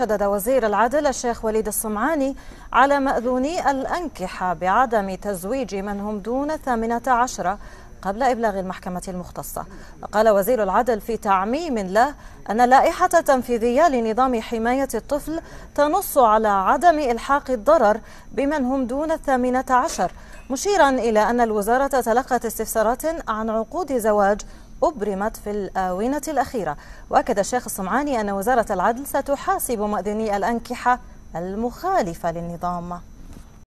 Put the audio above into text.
شدد وزير العدل الشيخ وليد الصمعاني على مأذوني الأنكحة بعدم تزويج من هم دون الثامنة عشرة قبل إبلاغ المحكمة المختصة وقال وزير العدل في تعميم له أن لائحة تنفيذية لنظام حماية الطفل تنص على عدم إلحاق الضرر بمن هم دون الثامنة عشر مشيرا إلى أن الوزارة تلقت استفسارات عن عقود زواج أبرمت في الآونة الأخيرة وأكد الشيخ الصمعاني أن وزارة العدل ستحاسب مأذني الأنكحة المخالفة للنظام